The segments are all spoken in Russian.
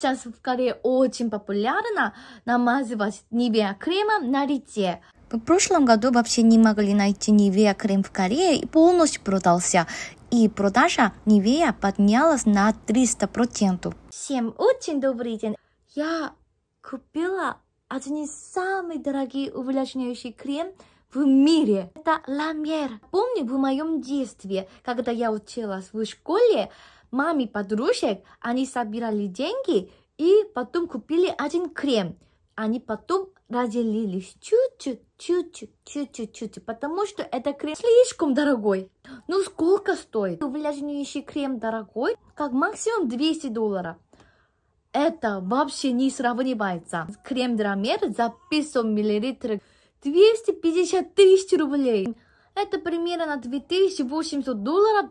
Сейчас в Корее очень популярно намазывать Нивеа кремом на лице. В прошлом году вообще не могли найти Нивеа крем в Корее и полностью продался. И продажа Нивея поднялась на 300%. Всем очень добрый день. Я купила один из самых дорогих увлажняющих крем в мире. Это Ламер. Помню в моем детстве, когда я училась в школе, маме подружек, они собирали деньги и потом купили один крем. Они потом разделились чуть-чуть, чуть-чуть, чуть-чуть, чуть-чуть, потому что этот крем слишком дорогой. Ну сколько стоит? Увлажняющий ну, крем дорогой, как максимум 200 долларов. Это вообще не сравнивается. Крем Драмер за 500 миллилитров 250 тысяч рублей. Это примерно на 2800 долларов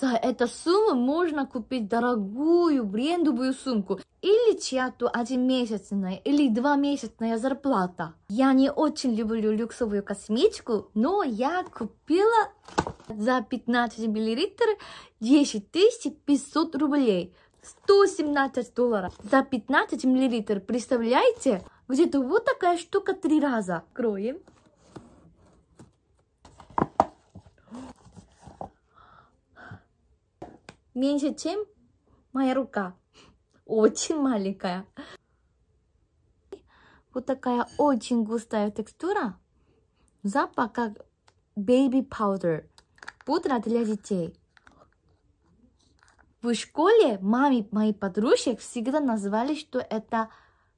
за эту сумму можно купить дорогую брендовую сумку или чья-то один месячная или два месячная зарплата. Я не очень люблю люксовую косметику, но я купила за 15 миллилитров 10 500 рублей. 117 долларов за 15 миллилитров, представляете? Где-то вот такая штука три раза. Кроем. меньше, чем моя рука. Очень маленькая. Вот такая очень густая текстура. Запах как baby powder. Пудра для детей. В школе маме моих подружек всегда называли, что это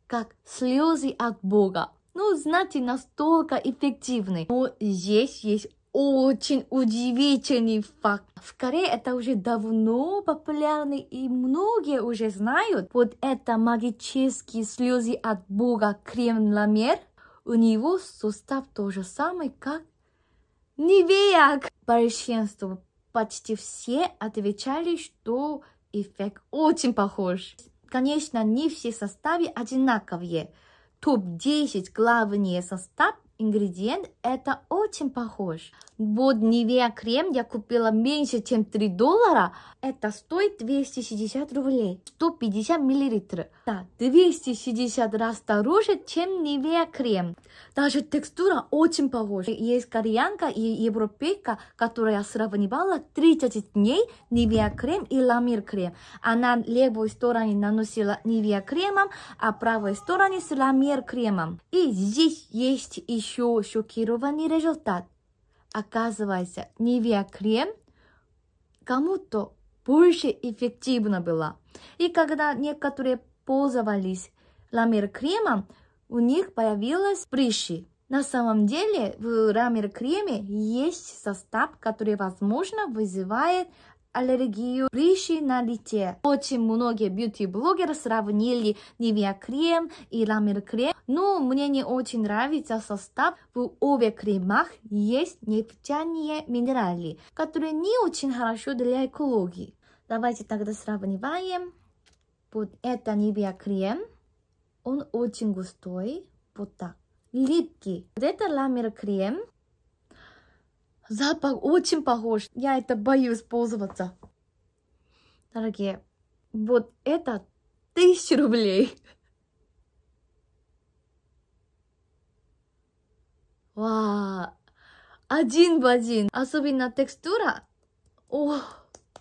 как слезы от Бога. Ну, знаете, настолько эффективный. Но здесь есть очень удивительный факт. В Корее это уже давно популярно и многие уже знают. Вот это магические слезы от бога Крем Ламер. У него сустав то же самый, как Невеяк. Большинство, почти все отвечали, что эффект очень похож. Конечно, не все составы одинаковые. Топ-10 главные составы ингредиент, это очень похож. Вот Nivea крем я купила меньше, чем 3 доллара. Это стоит 260 рублей, 150 миллилитров. Да, 260 раз дороже, чем Nivea крем. Даже текстура очень похожа. Есть кореянка и европейка, которая сравнивала 30 дней Nivea крем и Ламир крем. Она левой стороне наносила Nivea кремом, а правой стороне с Ламир кремом. И здесь есть еще еще шокированный результат. Оказывается, Нивия крем кому-то больше эффективно была. И когда некоторые пользовались ламер кремом, у них появилась прыщи. На самом деле в рамер креме есть состав, который, возможно, вызывает аллергию прыщи на лице. Очень многие бьюти-блогеры сравнили Nivea крем и Ламер крем, но ну, мне не очень нравится состав. В обе кремах есть нефтяные минералы, которые не очень хорошо для экологии. Давайте тогда сравниваем. Вот это Nivea крем. Он очень густой, вот так, липкий. Вот это ламер крем, Запах очень похож. Я это боюсь пользоваться. Дорогие, вот это тысяча рублей. Вау, один в один. Особенно текстура. О,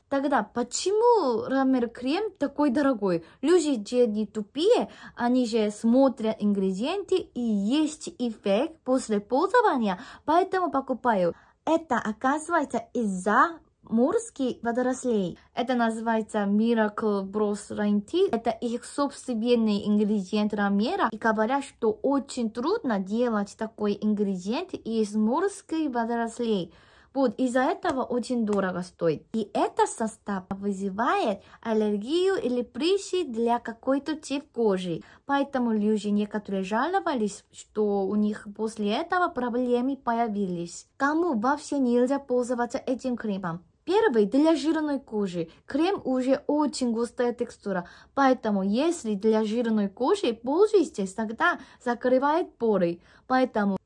тогда почему рамер крем такой дорогой? Люди же не тупие, они же смотрят ингредиенты и есть эффект после пользования, поэтому покупаю. Это оказывается из-за морских водорослей. Это называется Miracle Bros Ranty. Это их собственный ингредиент рамера. И говорят, что очень трудно делать такой ингредиент из морских водорослей. Вот из-за этого очень дорого стоит. И этот состав вызывает аллергию или прыщи для какой-то тип кожи. Поэтому люди некоторые жаловались, что у них после этого проблемы появились. Кому вообще нельзя пользоваться этим кремом? Первый для жирной кожи. Крем уже очень густая текстура, поэтому если для жирной кожи пользуйтесь, тогда закрывает поры. Поэтому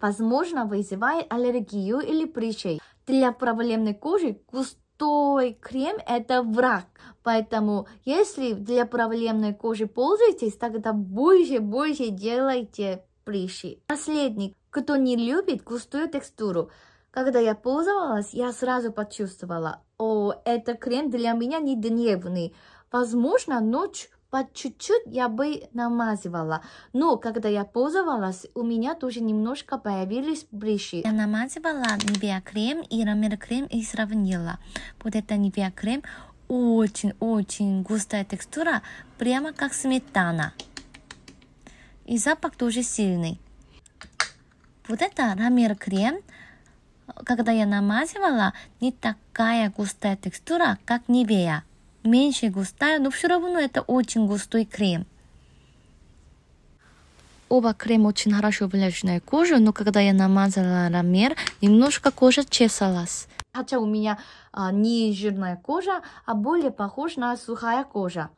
возможно вызывает аллергию или прыщей. Для проблемной кожи густой крем – это враг. Поэтому, если для проблемной кожи пользуетесь, тогда больше, больше делайте прыщи. Последний, кто не любит густую текстуру. Когда я пользовалась, я сразу почувствовала, о, это крем для меня не дневный. Возможно, ночь по чуть-чуть я бы намазывала. Но когда я пользовалась, у меня тоже немножко появились брыщи. Я намазывала Nivea крем и Ромер крем и сравнила. Вот это Nivea крем очень-очень густая текстура, прямо как сметана. И запах тоже сильный. Вот это Ромер крем. Когда я намазывала, не такая густая текстура, как Nivea меньше густая, но все равно это очень густой крем. Оба крема очень хорошо увлажняют кожу, но когда я намазала рамер, немножко кожа чесалась. Хотя у меня а, не жирная кожа, а более похожа на сухая кожа.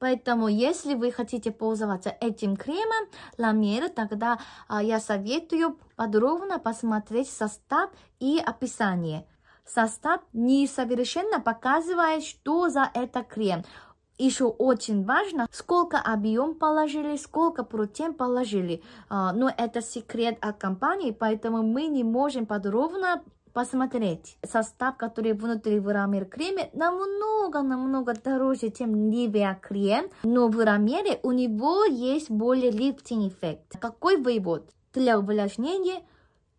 Поэтому, если вы хотите пользоваться этим кремом ламер, тогда а, я советую подробно посмотреть состав и описание состав несовершенно показывает, что за это крем. Еще очень важно, сколько объем положили, сколько протеин положили. А, но это секрет от компании, поэтому мы не можем подробно посмотреть. Состав, который внутри в рамер креме, намного-намного дороже, чем Nivea крем, но в рамере у него есть более лифтинг эффект. Какой вывод? Для увлажнения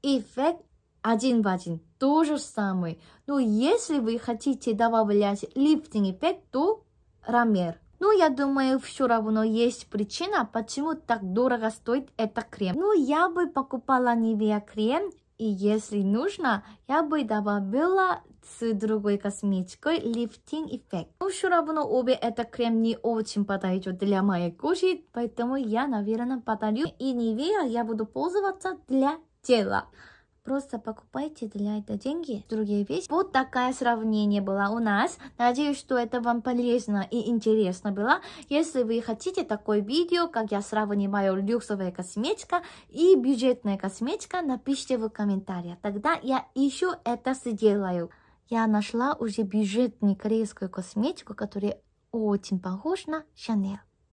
эффект один в один, то же самое. Но если вы хотите добавлять лифтинг эффект, то размер. Ну, я думаю, все равно есть причина, почему так дорого стоит этот крем. Ну, я бы покупала Nivea крем, и если нужно, я бы добавила с другой косметикой лифтинг эффект. Но ну, все равно обе это крем не очень подойдет для моей кожи, поэтому я, наверное, подарю. И Nivea я буду пользоваться для тела. Просто покупайте для этого деньги другие вещи. Вот такое сравнение было у нас. Надеюсь, что это вам полезно и интересно было. Если вы хотите такое видео, как я сравниваю люксовая косметика и бюджетная косметика, напишите в комментариях. Тогда я еще это сделаю. Я нашла уже бюджетную корейскую косметику, которая очень похожа на Chanel